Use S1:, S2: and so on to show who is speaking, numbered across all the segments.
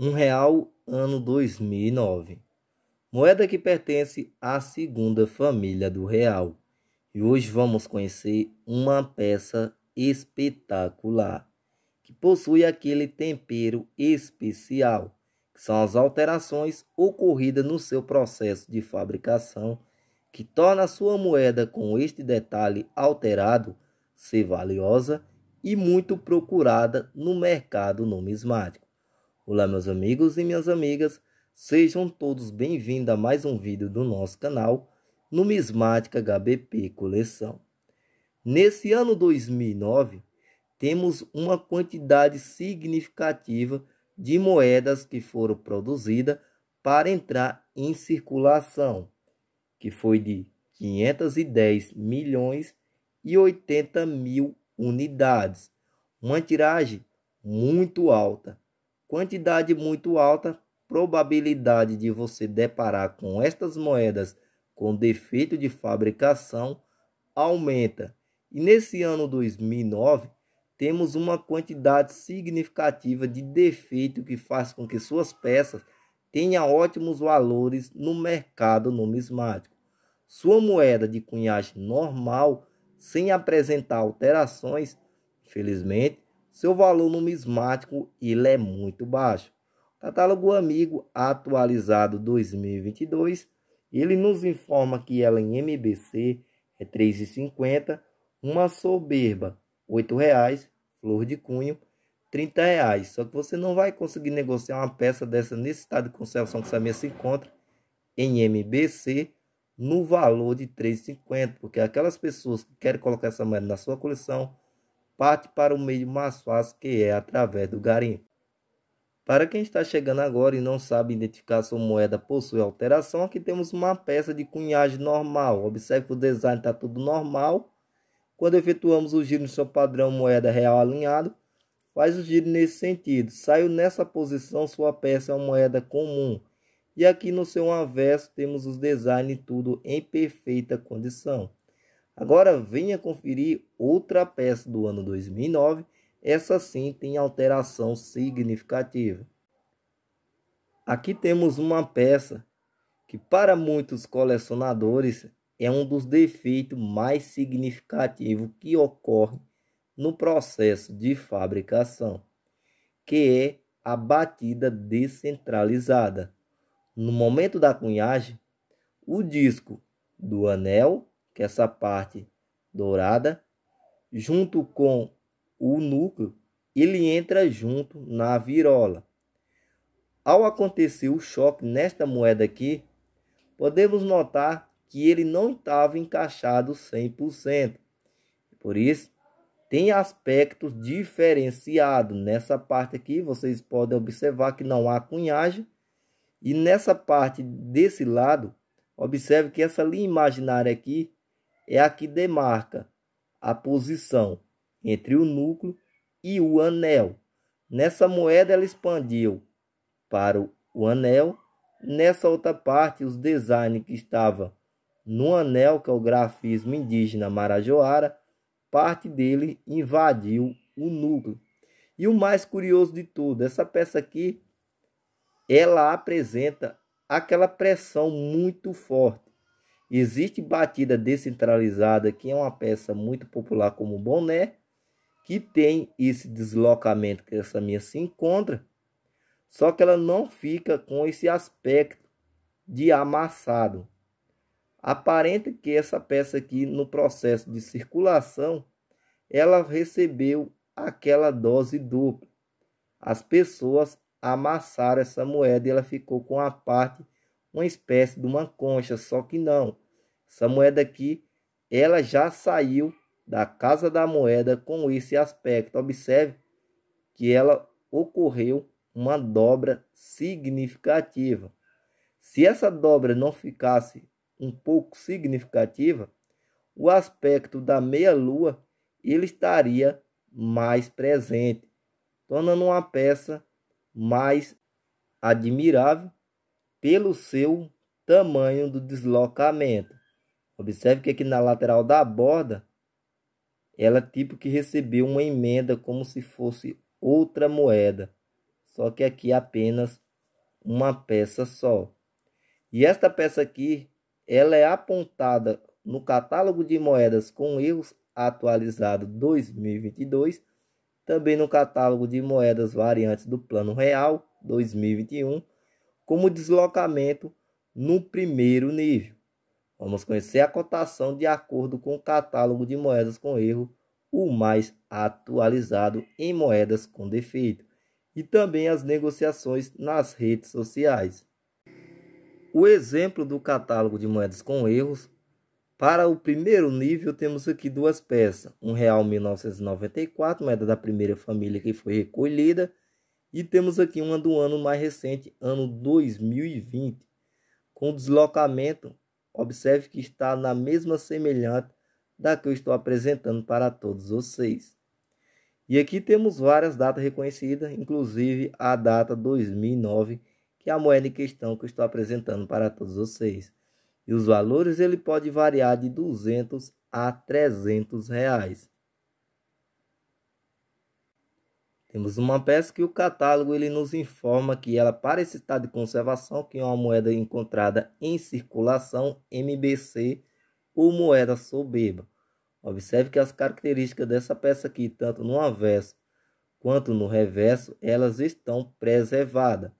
S1: um real ano 2009. Moeda que pertence à segunda família do real. E hoje vamos conhecer uma peça espetacular que possui aquele tempero especial, que são as alterações ocorridas no seu processo de fabricação, que torna a sua moeda com este detalhe alterado ser valiosa e muito procurada no mercado numismático. Olá meus amigos e minhas amigas, sejam todos bem-vindos a mais um vídeo do nosso canal Numismática HBP Coleção. Nesse ano 2009, temos uma quantidade significativa de moedas que foram produzidas para entrar em circulação, que foi de 510 milhões e 80 mil unidades, uma tiragem muito alta quantidade muito alta, probabilidade de você deparar com estas moedas com defeito de fabricação aumenta. E nesse ano 2009, temos uma quantidade significativa de defeito que faz com que suas peças tenham ótimos valores no mercado numismático. Sua moeda de cunhagem normal, sem apresentar alterações, infelizmente, seu valor numismático ele é muito baixo. catálogo Amigo atualizado 2022, ele nos informa que ela em MBC é R$ 3,50, uma soberba R$ 8,00, flor de cunho R$ 30,00. Só que você não vai conseguir negociar uma peça dessa nesse estado de conservação que essa mesa se encontra em MBC no valor de R$ 3,50, porque aquelas pessoas que querem colocar essa moeda na sua coleção parte para o meio mais fácil que é através do garimpo. Para quem está chegando agora e não sabe identificar sua moeda possui alteração, aqui temos uma peça de cunhagem normal. Observe que o design está tudo normal. Quando efetuamos o giro no seu padrão moeda real alinhado, faz o giro nesse sentido. Saiu nessa posição, sua peça é uma moeda comum. E aqui no seu anverso temos os designs tudo em perfeita condição. Agora venha conferir outra peça do ano 2009, essa sim tem alteração significativa. Aqui temos uma peça que para muitos colecionadores é um dos defeitos mais significativos que ocorre no processo de fabricação, que é a batida descentralizada. No momento da cunhagem, o disco do anel que é essa parte dourada, junto com o núcleo, ele entra junto na virola. Ao acontecer o choque nesta moeda aqui, podemos notar que ele não estava encaixado 100%. Por isso, tem aspectos diferenciados. Nessa parte aqui, vocês podem observar que não há cunhagem. E nessa parte desse lado, observe que essa linha imaginária aqui é a que demarca a posição entre o núcleo e o anel. Nessa moeda ela expandiu para o anel, nessa outra parte os designs que estava no anel, que é o grafismo indígena Marajoara, parte dele invadiu o núcleo. E o mais curioso de tudo, essa peça aqui, ela apresenta aquela pressão muito forte Existe batida descentralizada, que é uma peça muito popular como boné, que tem esse deslocamento que essa minha se encontra, só que ela não fica com esse aspecto de amassado. Aparenta que essa peça aqui, no processo de circulação, ela recebeu aquela dose dupla. As pessoas amassaram essa moeda e ela ficou com a parte uma espécie de uma concha, só que não. Essa moeda aqui, ela já saiu da casa da moeda com esse aspecto. Observe que ela ocorreu uma dobra significativa. Se essa dobra não ficasse um pouco significativa, o aspecto da meia-lua ele estaria mais presente, tornando uma peça mais admirável pelo seu tamanho do deslocamento. Observe que aqui na lateral da borda, ela é tipo que recebeu uma emenda como se fosse outra moeda, só que aqui é apenas uma peça só. E esta peça aqui, ela é apontada no catálogo de moedas com erros atualizado 2022, também no catálogo de moedas variantes do Plano Real 2021 como deslocamento no primeiro nível. Vamos conhecer a cotação de acordo com o catálogo de moedas com erro, o mais atualizado em moedas com defeito, e também as negociações nas redes sociais. O exemplo do catálogo de moedas com erros para o primeiro nível, temos aqui duas peças: um real 1994, moeda da primeira família que foi recolhida, e temos aqui uma do ano mais recente, ano 2020, com deslocamento. Observe que está na mesma semelhante da que eu estou apresentando para todos vocês. E aqui temos várias datas reconhecidas, inclusive a data 2009, que é a moeda em questão que eu estou apresentando para todos vocês. E os valores ele pode variar de 200 a 300 reais. Temos uma peça que o catálogo ele nos informa que ela, para esse estado de conservação, que é uma moeda encontrada em circulação, MBC, ou moeda soberba. Observe que as características dessa peça aqui, tanto no avesso quanto no reverso, elas estão preservadas.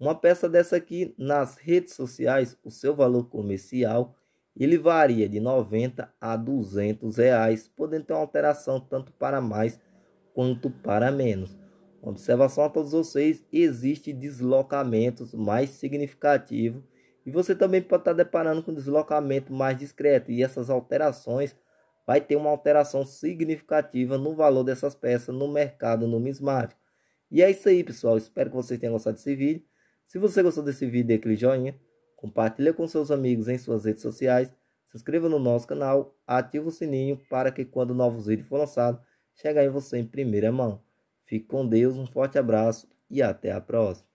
S1: Uma peça dessa aqui, nas redes sociais, o seu valor comercial, ele varia de 90 a 200 reais, podendo ter uma alteração tanto para mais quanto para menos. observação a todos vocês: existe deslocamentos mais significativos e você também pode estar deparando com deslocamento mais discreto e essas alterações vai ter uma alteração significativa no valor dessas peças no mercado numismático. E é isso aí, pessoal. Espero que vocês tenham gostado desse vídeo. Se você gostou desse vídeo, dê aquele joinha, compartilhe com seus amigos em suas redes sociais, se inscreva no nosso canal, ative o sininho para que quando novos vídeos for lançados chega aí você em primeira mão. Fique com Deus, um forte abraço e até a próxima.